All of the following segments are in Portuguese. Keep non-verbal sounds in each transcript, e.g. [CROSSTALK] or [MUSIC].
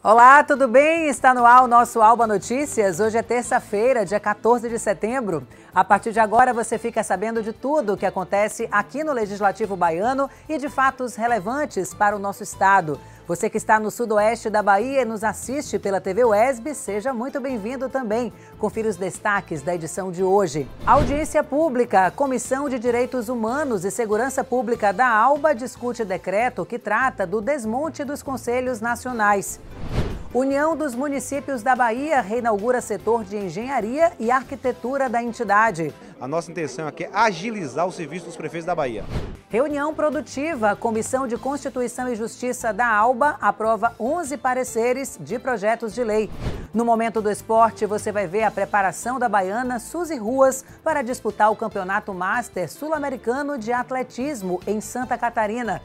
Olá, tudo bem? Está no ar o nosso Alba Notícias. Hoje é terça-feira, dia 14 de setembro. A partir de agora você fica sabendo de tudo o que acontece aqui no Legislativo Baiano e de fatos relevantes para o nosso estado. Você que está no sudoeste da Bahia e nos assiste pela TV UESB, seja muito bem-vindo também. Confira os destaques da edição de hoje. Audiência Pública. Comissão de Direitos Humanos e Segurança Pública da ALBA discute decreto que trata do desmonte dos conselhos nacionais. União dos Municípios da Bahia reinaugura setor de engenharia e arquitetura da entidade. A nossa intenção aqui é agilizar o serviço dos prefeitos da Bahia. Reunião produtiva. Comissão de Constituição e Justiça da ALBA aprova 11 pareceres de projetos de lei. No momento do esporte, você vai ver a preparação da baiana Suzy Ruas para disputar o Campeonato Master Sul-Americano de Atletismo em Santa Catarina.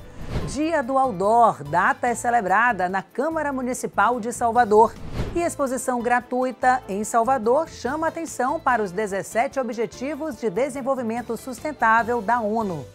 Dia do Aldor data é celebrada na Câmara Municipal de Salvador. E exposição gratuita em Salvador chama atenção para os 17 Objetivos de Desenvolvimento Sustentável da ONU.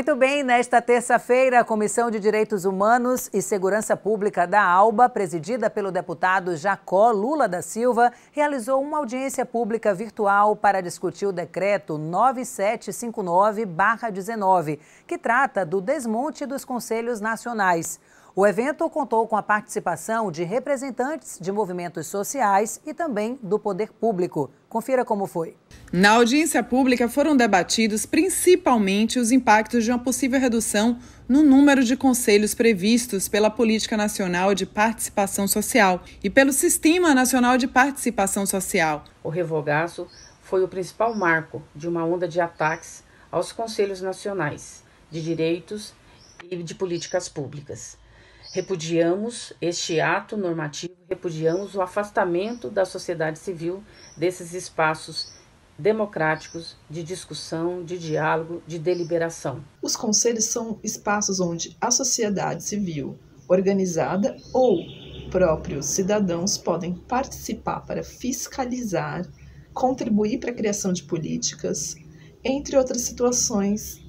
Muito bem, nesta terça-feira, a Comissão de Direitos Humanos e Segurança Pública da ALBA, presidida pelo deputado Jacó Lula da Silva, realizou uma audiência pública virtual para discutir o decreto 9759-19, que trata do desmonte dos conselhos nacionais. O evento contou com a participação de representantes de movimentos sociais e também do poder público. Confira como foi. Na audiência pública foram debatidos principalmente os impactos de uma possível redução no número de conselhos previstos pela Política Nacional de Participação Social e pelo Sistema Nacional de Participação Social. O revogaço foi o principal marco de uma onda de ataques aos conselhos nacionais de direitos e de políticas públicas. Repudiamos este ato normativo, repudiamos o afastamento da sociedade civil desses espaços democráticos de discussão, de diálogo, de deliberação. Os conselhos são espaços onde a sociedade civil organizada ou próprios cidadãos podem participar para fiscalizar, contribuir para a criação de políticas, entre outras situações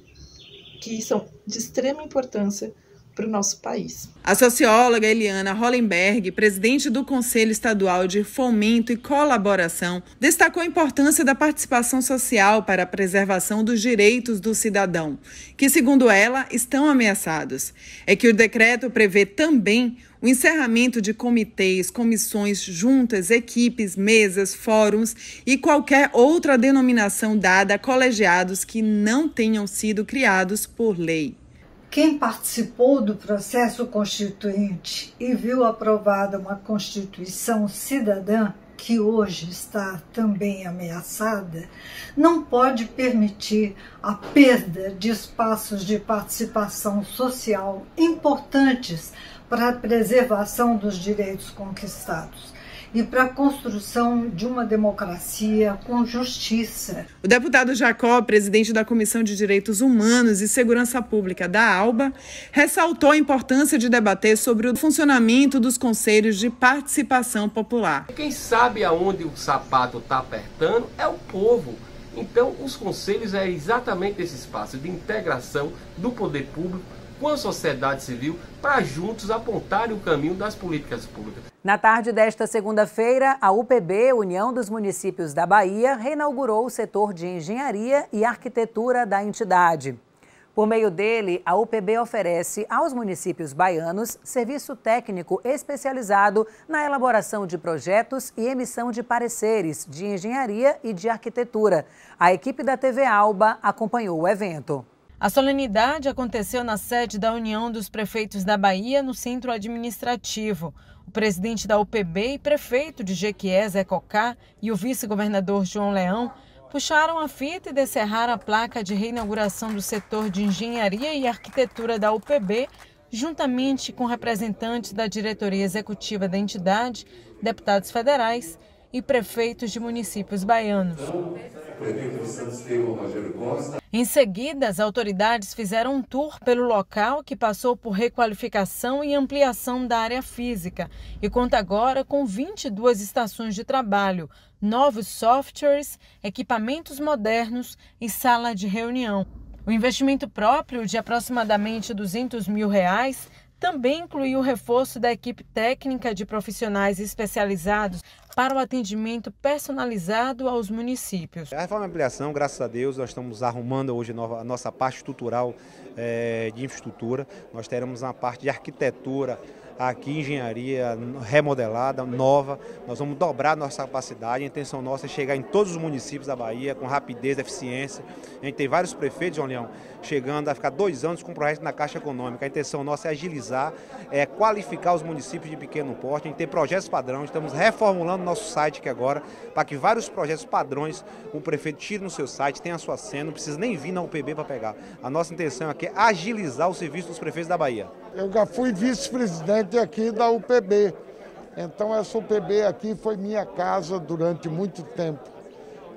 que são de extrema importância para o nosso país. A socióloga Eliana Hollenberg, presidente do Conselho Estadual de Fomento e Colaboração, destacou a importância da participação social para a preservação dos direitos do cidadão, que, segundo ela, estão ameaçados. É que o decreto prevê também o encerramento de comitês, comissões, juntas, equipes, mesas, fóruns e qualquer outra denominação dada a colegiados que não tenham sido criados por lei. Quem participou do processo constituinte e viu aprovada uma Constituição cidadã, que hoje está também ameaçada, não pode permitir a perda de espaços de participação social importantes para a preservação dos direitos conquistados e para a construção de uma democracia com justiça. O deputado Jacó, presidente da Comissão de Direitos Humanos e Segurança Pública da ALBA, ressaltou a importância de debater sobre o funcionamento dos conselhos de participação popular. Quem sabe aonde o sapato está apertando é o povo. Então, os conselhos é exatamente esse espaço de integração do poder público com a sociedade civil para juntos apontarem o caminho das políticas públicas. Na tarde desta segunda-feira, a UPB, União dos Municípios da Bahia, reinaugurou o setor de engenharia e arquitetura da entidade. Por meio dele, a UPB oferece aos municípios baianos serviço técnico especializado na elaboração de projetos e emissão de pareceres de engenharia e de arquitetura. A equipe da TV Alba acompanhou o evento. A solenidade aconteceu na sede da União dos Prefeitos da Bahia, no Centro Administrativo. O presidente da UPB e prefeito de Jequié, Zé Cocá, e o vice-governador João Leão puxaram a fita e descerraram a placa de reinauguração do setor de engenharia e arquitetura da UPB, juntamente com representantes da diretoria executiva da entidade, deputados federais e prefeitos de municípios baianos. Em seguida, as autoridades fizeram um tour pelo local que passou por requalificação e ampliação da área física e conta agora com 22 estações de trabalho, novos softwares, equipamentos modernos e sala de reunião. O investimento próprio de aproximadamente 200 mil reais também incluiu o reforço da equipe técnica de profissionais especializados, para o atendimento personalizado aos municípios. A reforma de ampliação, graças a Deus, nós estamos arrumando hoje a nossa parte estrutural eh, de infraestrutura. Nós teremos uma parte de arquitetura aqui engenharia remodelada, nova. Nós vamos dobrar nossa capacidade. A intenção nossa é chegar em todos os municípios da Bahia com rapidez, eficiência. A gente tem vários prefeitos, João Leão, chegando a ficar dois anos com o projeto na Caixa Econômica. A intenção nossa é agilizar, é qualificar os municípios de pequeno porte. A gente tem projetos padrões, estamos reformulando nosso site aqui agora para que vários projetos padrões o prefeito tire no seu site, tenha a sua cena, não precisa nem vir na UPB para pegar. A nossa intenção aqui é agilizar o serviço dos prefeitos da Bahia. Eu já fui vice-presidente aqui da UPB. Então essa UPB aqui foi minha casa durante muito tempo.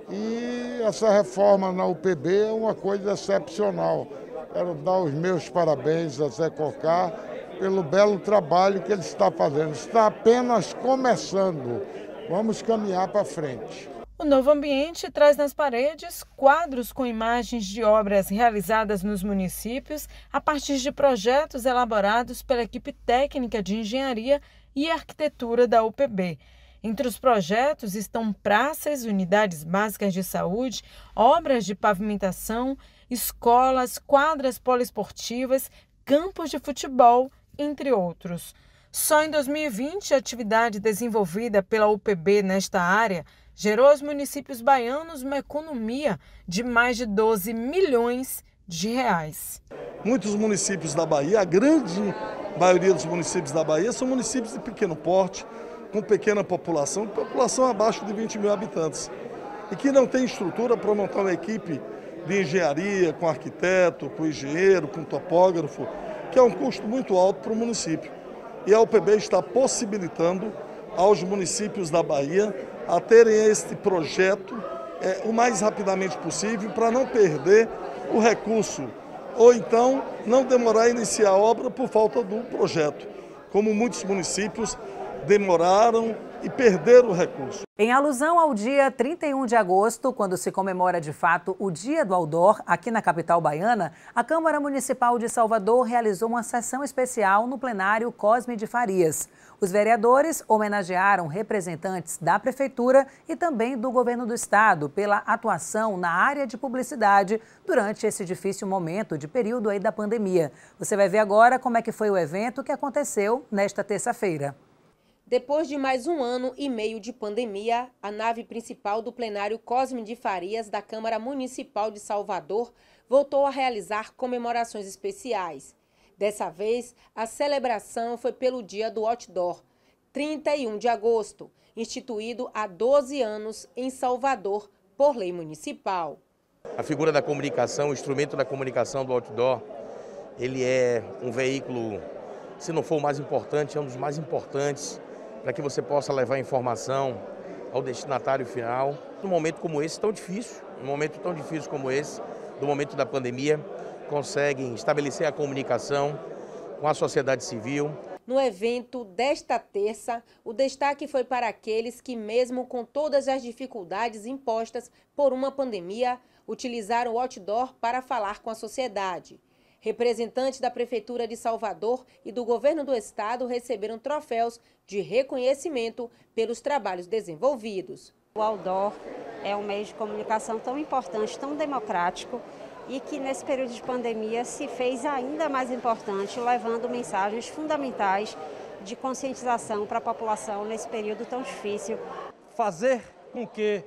E essa reforma na UPB é uma coisa excepcional. Quero dar os meus parabéns a Zé Cocá pelo belo trabalho que ele está fazendo. Está apenas começando. Vamos caminhar para frente. O novo ambiente traz nas paredes quadros com imagens de obras realizadas nos municípios a partir de projetos elaborados pela equipe técnica de engenharia e arquitetura da UPB. Entre os projetos estão praças, unidades básicas de saúde, obras de pavimentação, escolas, quadras poliesportivas, campos de futebol, entre outros. Só em 2020, a atividade desenvolvida pela UPB nesta área gerou aos municípios baianos uma economia de mais de 12 milhões de reais. Muitos municípios da Bahia, a grande maioria dos municípios da Bahia, são municípios de pequeno porte, com pequena população, população abaixo de 20 mil habitantes, e que não tem estrutura para montar uma equipe de engenharia, com arquiteto, com engenheiro, com topógrafo, que é um custo muito alto para o município. E a UPB está possibilitando aos municípios da Bahia a terem este projeto é, o mais rapidamente possível para não perder o recurso ou então não demorar a iniciar a obra por falta do projeto, como muitos municípios demoraram e perderam o recurso. Em alusão ao dia 31 de agosto, quando se comemora de fato o Dia do Aldor, aqui na capital baiana, a Câmara Municipal de Salvador realizou uma sessão especial no plenário Cosme de Farias. Os vereadores homenagearam representantes da Prefeitura e também do Governo do Estado pela atuação na área de publicidade durante esse difícil momento de período aí da pandemia. Você vai ver agora como é que foi o evento que aconteceu nesta terça-feira. Depois de mais um ano e meio de pandemia, a nave principal do plenário Cosme de Farias da Câmara Municipal de Salvador voltou a realizar comemorações especiais. Dessa vez, a celebração foi pelo Dia do Outdoor, 31 de agosto, instituído há 12 anos em Salvador por lei municipal. A figura da comunicação, o instrumento da comunicação do outdoor, ele é um veículo, se não for o mais importante, é um dos mais importantes para que você possa levar informação ao destinatário final. Num momento como esse tão difícil, num momento tão difícil como esse, do momento da pandemia, conseguem estabelecer a comunicação com a sociedade civil, no evento desta terça, o destaque foi para aqueles que, mesmo com todas as dificuldades impostas por uma pandemia, utilizaram o outdoor para falar com a sociedade. Representantes da Prefeitura de Salvador e do Governo do Estado receberam troféus de reconhecimento pelos trabalhos desenvolvidos. O Aldor é um meio de comunicação tão importante, tão democrático e que nesse período de pandemia se fez ainda mais importante, levando mensagens fundamentais de conscientização para a população nesse período tão difícil. Fazer com que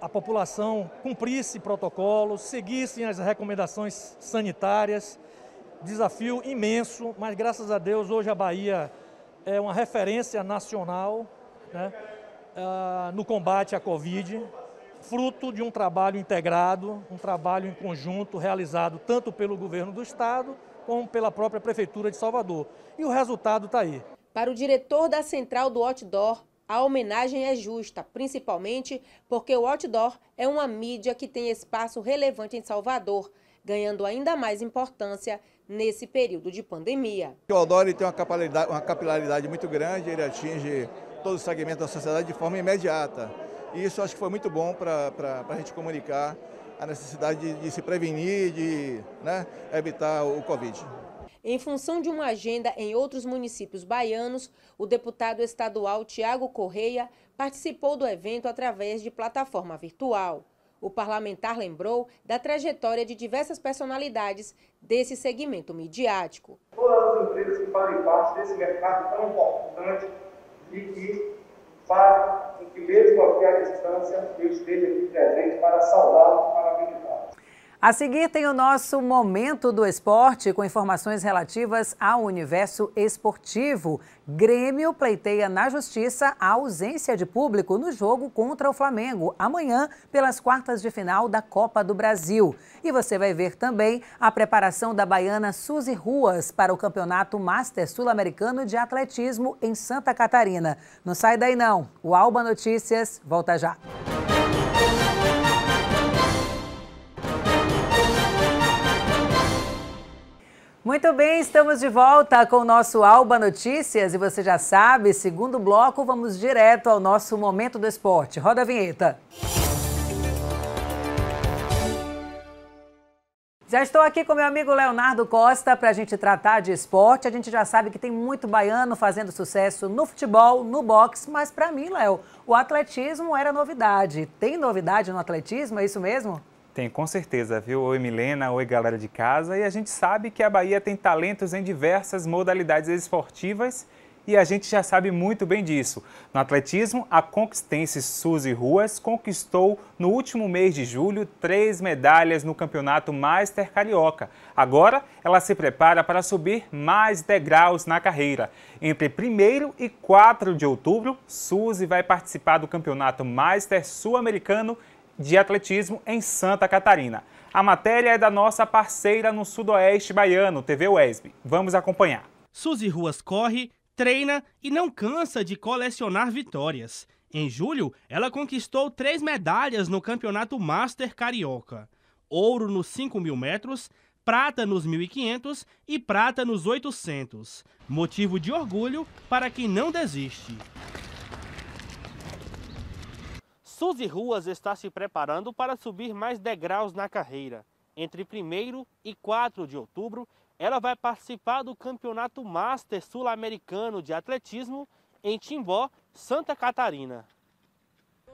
a população cumprisse protocolos, seguissem as recomendações sanitárias. Desafio imenso, mas graças a Deus hoje a Bahia é uma referência nacional né, uh, no combate à Covid, fruto de um trabalho integrado, um trabalho em conjunto realizado tanto pelo governo do Estado como pela própria Prefeitura de Salvador. E o resultado está aí. Para o diretor da Central do Outdoor, a homenagem é justa, principalmente porque o outdoor é uma mídia que tem espaço relevante em Salvador, ganhando ainda mais importância nesse período de pandemia. O outdoor tem uma capilaridade, uma capilaridade muito grande, ele atinge todo o segmento da sociedade de forma imediata. E isso acho que foi muito bom para a gente comunicar a necessidade de, de se prevenir, de né, evitar o Covid. Em função de uma agenda em outros municípios baianos, o deputado estadual Tiago Correia participou do evento através de plataforma virtual. O parlamentar lembrou da trajetória de diversas personalidades desse segmento midiático. Todas as empresas que fazem parte desse mercado tão importante e que fazem com que, mesmo aqui à distância, eu esteja aqui presente para saudá-lo, parabenizá a seguir tem o nosso Momento do Esporte, com informações relativas ao universo esportivo. Grêmio pleiteia na Justiça a ausência de público no jogo contra o Flamengo, amanhã, pelas quartas de final da Copa do Brasil. E você vai ver também a preparação da baiana Suzy Ruas para o Campeonato Master Sul-Americano de Atletismo em Santa Catarina. Não sai daí não. O Alba Notícias volta já. Muito bem, estamos de volta com o nosso Alba Notícias e você já sabe, segundo bloco, vamos direto ao nosso momento do esporte. Roda a vinheta. Já estou aqui com meu amigo Leonardo Costa para a gente tratar de esporte. A gente já sabe que tem muito baiano fazendo sucesso no futebol, no boxe, mas para mim, Léo, o atletismo era novidade. Tem novidade no atletismo? É isso mesmo? Tem, com certeza, viu? Oi, Milena, oi, galera de casa. E a gente sabe que a Bahia tem talentos em diversas modalidades esportivas e a gente já sabe muito bem disso. No atletismo, a conquistense Suzy Ruas conquistou no último mês de julho três medalhas no campeonato Master Carioca. Agora, ela se prepara para subir mais degraus na carreira. Entre 1 e 4 de outubro, Suzy vai participar do campeonato Master Sul-Americano de atletismo em Santa Catarina. A matéria é da nossa parceira no Sudoeste Baiano, TV UESB. Vamos acompanhar. Suzy Ruas corre, treina e não cansa de colecionar vitórias. Em julho, ela conquistou três medalhas no Campeonato Master Carioca: ouro nos 5 mil metros, prata nos 1500 e prata nos 800. Motivo de orgulho para quem não desiste. Suzy Ruas está se preparando para subir mais degraus na carreira. Entre 1 e 4 de outubro, ela vai participar do Campeonato Master Sul-Americano de Atletismo em Timbó, Santa Catarina.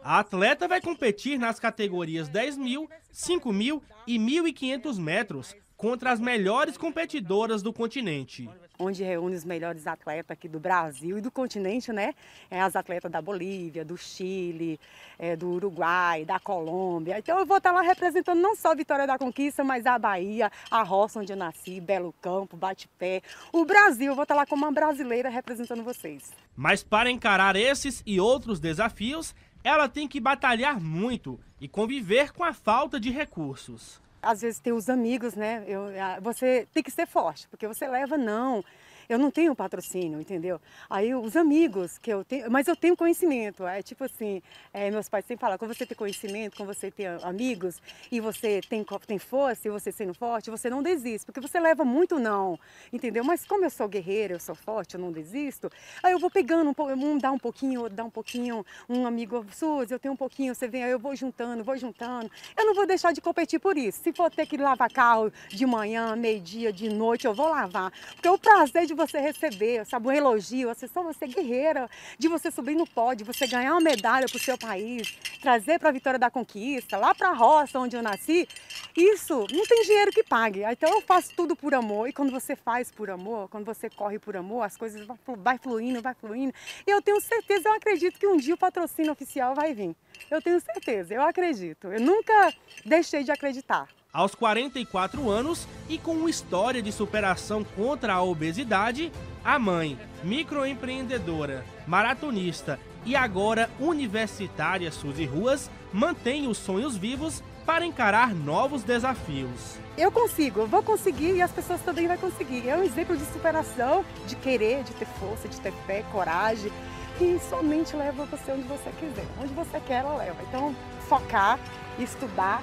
A atleta vai competir nas categorias 10 mil, 5 mil e 1.500 metros, contra as melhores competidoras do continente. Onde reúne os melhores atletas aqui do Brasil e do continente, né? É as atletas da Bolívia, do Chile, é, do Uruguai, da Colômbia. Então eu vou estar tá lá representando não só a Vitória da Conquista, mas a Bahia, a roça onde eu nasci, Belo Campo, Bate-Pé, o Brasil. Eu vou estar tá lá como uma brasileira representando vocês. Mas para encarar esses e outros desafios, ela tem que batalhar muito e conviver com a falta de recursos às vezes tem os amigos, né? Eu, você tem que ser forte, porque você leva não, eu não tenho patrocínio, entendeu? Aí os amigos que eu tenho, mas eu tenho conhecimento, é tipo assim, é, meus pais sempre falam, com você tem conhecimento, com você tem amigos, e você tem, tem força, e você sendo forte, você não desiste, porque você leva muito não, entendeu? Mas como eu sou guerreira, eu sou forte, eu não desisto, aí eu vou pegando, um, um dá um pouquinho, outro dá um pouquinho, um amigo, Suzy, eu tenho um pouquinho, você vem, aí eu vou juntando, vou juntando, eu não vou deixar de competir por isso, se for ter que lavar carro de manhã, meio-dia, de noite, eu vou lavar, porque o prazer de você receber, sabe, um elogio, a só você guerreira, de você subir no pódio, você ganhar uma medalha para o seu país, trazer para a vitória da conquista, lá para a roça onde eu nasci, isso não tem dinheiro que pague. Então eu faço tudo por amor e quando você faz por amor, quando você corre por amor, as coisas vai fluindo, vai fluindo. E eu tenho certeza, eu acredito que um dia o patrocínio oficial vai vir. Eu tenho certeza, eu acredito. Eu nunca deixei de acreditar. Aos 44 anos e com uma história de superação contra a obesidade, a mãe, microempreendedora, maratonista e agora universitária Suzy Ruas mantém os sonhos vivos para encarar novos desafios. Eu consigo, vou conseguir e as pessoas também vão conseguir. É um exemplo de superação, de querer, de ter força, de ter fé, coragem, que somente leva você onde você quiser. Onde você quer, ela leva. Então, focar, estudar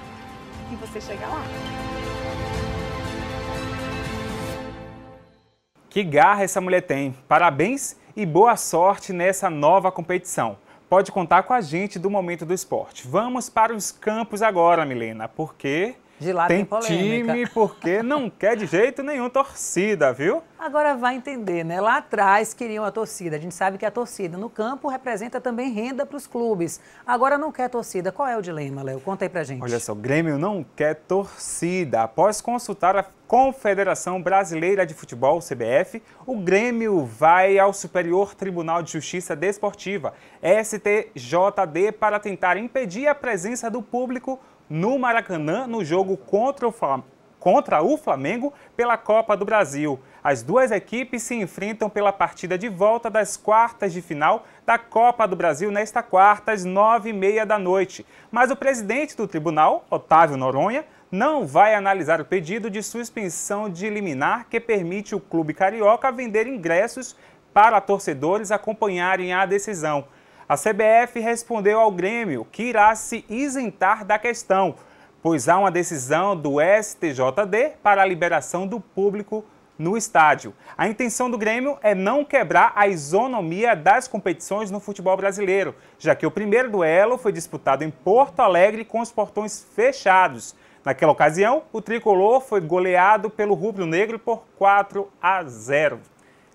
que você chega lá. Que garra essa mulher tem! Parabéns e boa sorte nessa nova competição. Pode contar com a gente do Momento do Esporte. Vamos para os campos agora, Milena, porque de lá tem, tem time porque não quer de jeito nenhum torcida, viu? Agora vai entender, né? Lá atrás queriam a torcida. A gente sabe que a torcida no campo representa também renda para os clubes. Agora não quer torcida. Qual é o dilema, Léo? Conta aí pra gente. Olha só, o Grêmio não quer torcida. Após consultar a Confederação Brasileira de Futebol, CBF, o Grêmio vai ao Superior Tribunal de Justiça Desportiva, STJD, para tentar impedir a presença do público no Maracanã no jogo contra o, Flam contra o Flamengo pela Copa do Brasil. As duas equipes se enfrentam pela partida de volta das quartas de final da Copa do Brasil nesta quarta, às nove e meia da noite. Mas o presidente do tribunal, Otávio Noronha, não vai analisar o pedido de suspensão de liminar que permite o clube carioca vender ingressos para torcedores acompanharem a decisão. A CBF respondeu ao Grêmio que irá se isentar da questão, pois há uma decisão do STJD para a liberação do público no estádio. A intenção do Grêmio é não quebrar a isonomia das competições no futebol brasileiro, já que o primeiro duelo foi disputado em Porto Alegre com os portões fechados. Naquela ocasião, o tricolor foi goleado pelo rubro-negro por 4 a 0.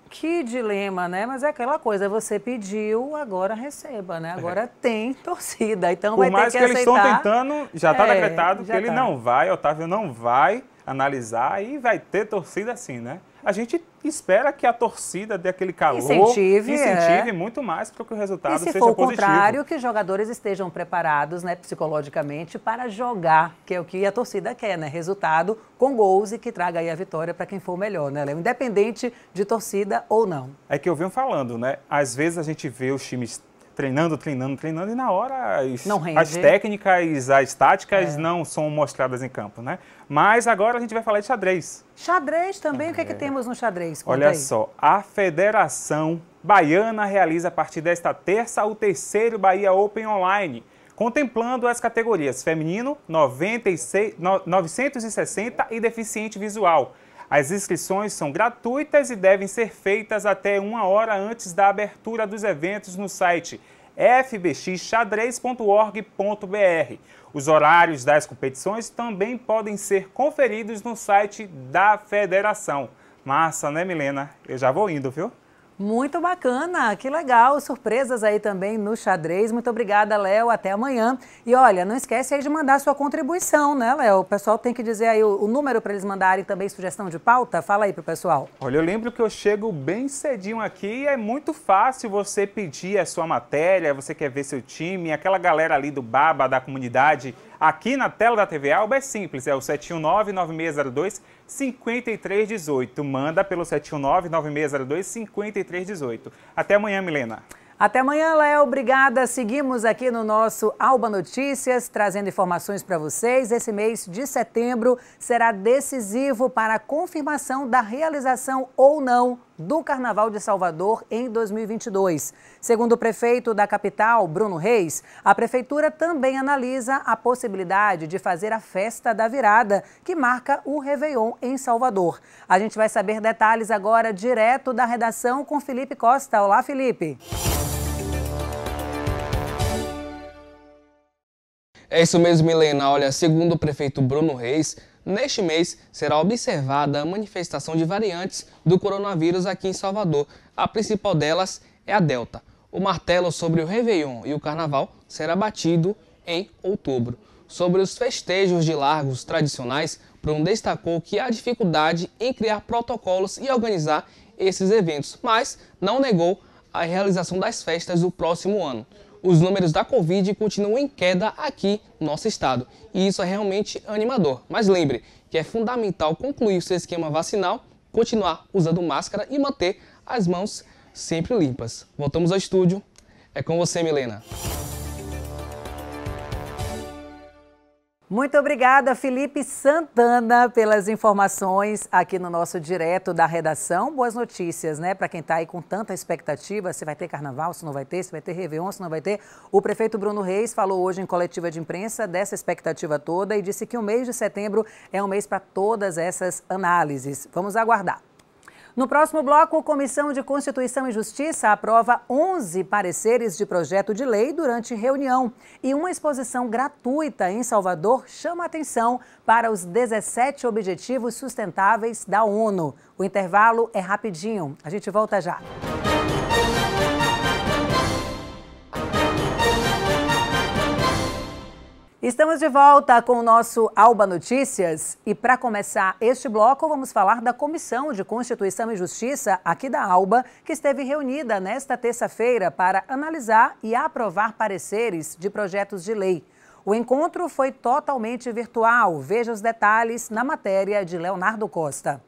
Que dilema, né? Mas é aquela coisa, você pediu, agora receba, né? Agora é. tem [LAUGHS] torcida, então Por vai ter que, que aceitar. Por mais que eles estão tentando, já está é, decretado já que tá. ele não vai, Otávio não vai analisar e vai ter torcida sim, né? a gente espera que a torcida dê aquele calor, incentive, incentive é. muito mais para que o resultado e se seja for o positivo. contrário, que os jogadores estejam preparados né, psicologicamente para jogar, que é o que a torcida quer, né? Resultado com gols e que traga aí a vitória para quem for melhor, né, Leo? Independente de torcida ou não. É que eu venho falando, né? Às vezes a gente vê os times treinando, treinando, treinando, e na hora as, as técnicas, as táticas é. não são mostradas em campo, né? Mas agora a gente vai falar de xadrez. Xadrez também, é. o que é que é. temos no xadrez? Conta Olha aí. só, a Federação Baiana realiza a partir desta terça o terceiro Bahia Open Online, contemplando as categorias feminino, 96, no, 960 e deficiente visual. As inscrições são gratuitas e devem ser feitas até uma hora antes da abertura dos eventos no site fbxxadrez.org.br. Os horários das competições também podem ser conferidos no site da federação. Massa, né, Milena? Eu já vou indo, viu? Muito bacana, que legal, surpresas aí também no xadrez. Muito obrigada, Léo, até amanhã. E olha, não esquece aí de mandar sua contribuição, né, Léo? O pessoal tem que dizer aí o, o número para eles mandarem também sugestão de pauta. Fala aí pro pessoal. Olha, eu lembro que eu chego bem cedinho aqui e é muito fácil você pedir a sua matéria, você quer ver seu time, aquela galera ali do baba da comunidade Aqui na tela da TV Alba é simples, é o 719-9602-5318. Manda pelo 719-9602-5318. Até amanhã, Milena. Até amanhã, Léo. Obrigada. Seguimos aqui no nosso Alba Notícias, trazendo informações para vocês. Esse mês de setembro será decisivo para a confirmação da realização ou não do Carnaval de Salvador em 2022. Segundo o prefeito da capital, Bruno Reis, a prefeitura também analisa a possibilidade de fazer a festa da virada, que marca o Réveillon em Salvador. A gente vai saber detalhes agora direto da redação com Felipe Costa. Olá, Felipe. É isso mesmo, Milena. Olha, segundo o prefeito Bruno Reis, Neste mês, será observada a manifestação de variantes do coronavírus aqui em Salvador. A principal delas é a Delta. O martelo sobre o Réveillon e o Carnaval será batido em outubro. Sobre os festejos de largos tradicionais, Bruno destacou que há dificuldade em criar protocolos e organizar esses eventos, mas não negou a realização das festas do próximo ano os números da Covid continuam em queda aqui no nosso estado. E isso é realmente animador. Mas lembre que é fundamental concluir o seu esquema vacinal, continuar usando máscara e manter as mãos sempre limpas. Voltamos ao estúdio. É com você, Milena. Muito obrigada, Felipe Santana, pelas informações aqui no nosso direto da redação. Boas notícias, né? Para quem está aí com tanta expectativa, se vai ter carnaval, se não vai ter, se vai ter Réveillon, se não vai ter. O prefeito Bruno Reis falou hoje em coletiva de imprensa dessa expectativa toda e disse que o mês de setembro é um mês para todas essas análises. Vamos aguardar. No próximo bloco, a Comissão de Constituição e Justiça aprova 11 pareceres de projeto de lei durante reunião. E uma exposição gratuita em Salvador chama atenção para os 17 Objetivos Sustentáveis da ONU. O intervalo é rapidinho. A gente volta já. Estamos de volta com o nosso Alba Notícias e para começar este bloco vamos falar da Comissão de Constituição e Justiça aqui da Alba, que esteve reunida nesta terça-feira para analisar e aprovar pareceres de projetos de lei. O encontro foi totalmente virtual. Veja os detalhes na matéria de Leonardo Costa.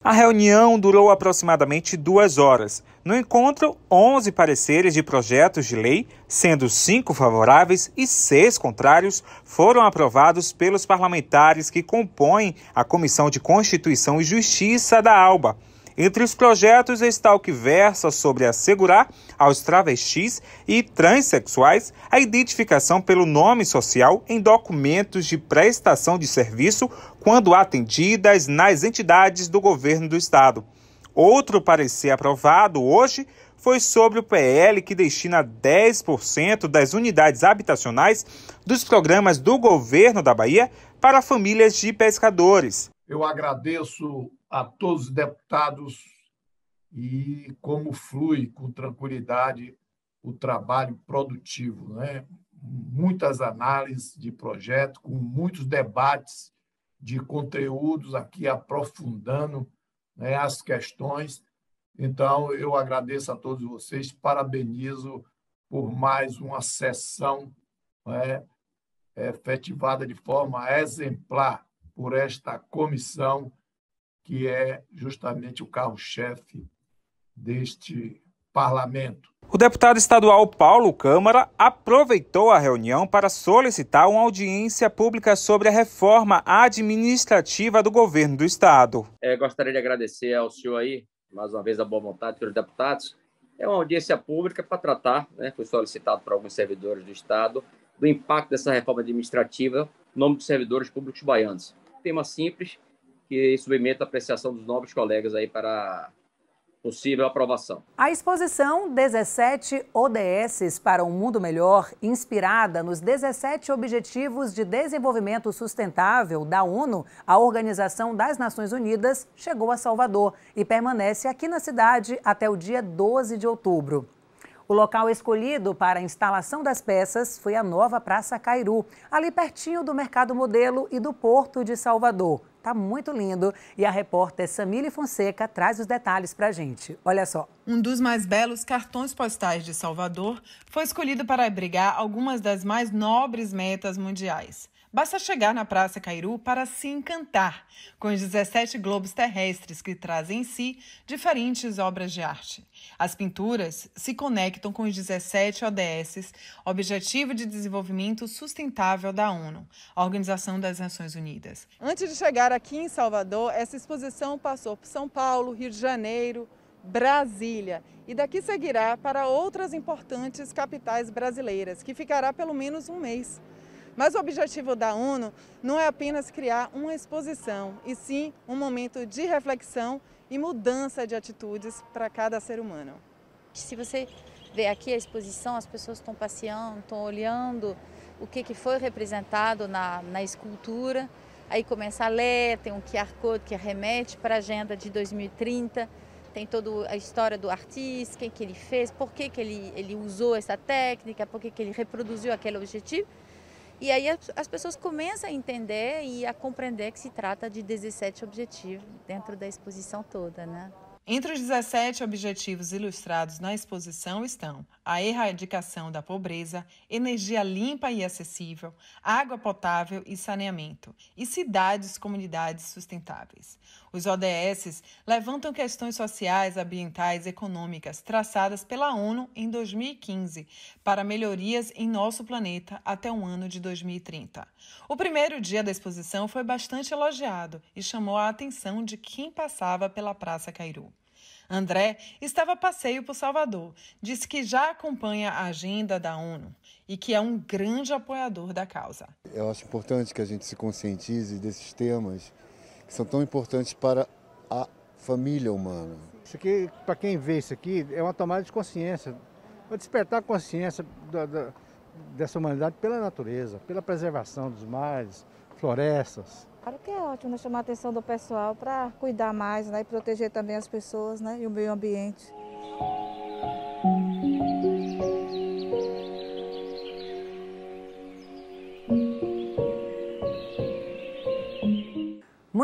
A reunião durou aproximadamente duas horas. No encontro, 11 pareceres de projetos de lei, sendo cinco favoráveis e seis contrários, foram aprovados pelos parlamentares que compõem a Comissão de Constituição e Justiça da ALBA, entre os projetos está o que versa sobre assegurar aos travestis e transexuais a identificação pelo nome social em documentos de prestação de serviço quando atendidas nas entidades do governo do estado. Outro parecer aprovado hoje foi sobre o PL que destina 10% das unidades habitacionais dos programas do governo da Bahia para famílias de pescadores. Eu agradeço a todos os deputados e como flui com tranquilidade o trabalho produtivo, né? Muitas análises de projeto, com muitos debates de conteúdos aqui aprofundando né, as questões. Então, eu agradeço a todos vocês, parabenizo por mais uma sessão né, efetivada de forma exemplar por esta comissão que é justamente o carro-chefe deste parlamento. O deputado estadual Paulo Câmara aproveitou a reunião para solicitar uma audiência pública sobre a reforma administrativa do governo do estado. É, gostaria de agradecer ao senhor aí, mais uma vez, a boa vontade dos deputados. É uma audiência pública para tratar, né, foi solicitado para alguns servidores do estado, do impacto dessa reforma administrativa no nome dos servidores públicos baianos. Tema simples, que submeto a apreciação dos novos colegas aí para possível aprovação. A exposição 17 ODS para um Mundo Melhor, inspirada nos 17 Objetivos de Desenvolvimento Sustentável da ONU, a Organização das Nações Unidas, chegou a Salvador e permanece aqui na cidade até o dia 12 de outubro. O local escolhido para a instalação das peças foi a nova Praça Cairu, ali pertinho do Mercado Modelo e do Porto de Salvador. Tá muito lindo. E a repórter Samile Fonseca traz os detalhes para a gente. Olha só. Um dos mais belos cartões postais de Salvador foi escolhido para abrigar algumas das mais nobres metas mundiais. Basta chegar na Praça Cairu para se encantar com os 17 globos terrestres que trazem em si diferentes obras de arte. As pinturas se conectam com os 17 ODS, Objetivo de Desenvolvimento Sustentável da ONU, a Organização das Nações Unidas. Antes de chegar aqui em Salvador, essa exposição passou por São Paulo, Rio de Janeiro, Brasília e daqui seguirá para outras importantes capitais brasileiras, que ficará pelo menos um mês. Mas o objetivo da ONU não é apenas criar uma exposição, e sim um momento de reflexão e mudança de atitudes para cada ser humano. Se você vê aqui a exposição, as pessoas estão passeando, estão olhando o que, que foi representado na, na escultura, aí começa a ler, tem um QR Code que remete para a agenda de 2030, tem toda a história do artista, o que, ele fez, por que, que ele, ele usou essa técnica, por que, que ele reproduziu aquele objetivo. E aí as pessoas começam a entender e a compreender que se trata de 17 objetivos dentro da exposição toda, né? Entre os 17 objetivos ilustrados na exposição estão a erradicação da pobreza, energia limpa e acessível, água potável e saneamento, e cidades comunidades sustentáveis. Os ODS levantam questões sociais, ambientais, econômicas traçadas pela ONU em 2015 para melhorias em nosso planeta até o ano de 2030. O primeiro dia da exposição foi bastante elogiado e chamou a atenção de quem passava pela Praça Cairu. André estava a passeio por Salvador, disse que já acompanha a agenda da ONU e que é um grande apoiador da causa. Eu acho importante que a gente se conscientize desses temas que são tão importantes para a família humana. Isso aqui, para quem vê isso aqui, é uma tomada de consciência, para despertar a consciência da, da, dessa humanidade pela natureza, pela preservação dos mares, florestas. Claro que é ótimo né, chamar a atenção do pessoal para cuidar mais né, e proteger também as pessoas né, e o meio ambiente.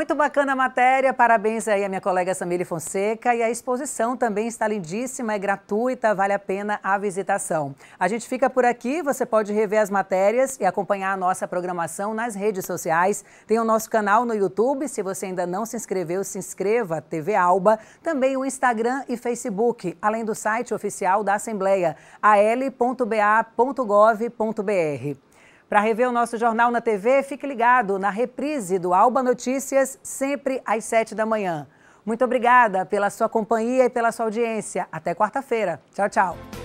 muito bacana a matéria. Parabéns aí à minha colega Samile Fonseca. E a exposição também está lindíssima, é gratuita, vale a pena a visitação. A gente fica por aqui. Você pode rever as matérias e acompanhar a nossa programação nas redes sociais. Tem o nosso canal no YouTube. Se você ainda não se inscreveu, se inscreva. TV Alba. Também o Instagram e Facebook, além do site oficial da Assembleia, al.ba.gov.br. Para rever o nosso jornal na TV, fique ligado na reprise do Alba Notícias, sempre às 7 da manhã. Muito obrigada pela sua companhia e pela sua audiência. Até quarta-feira. Tchau, tchau.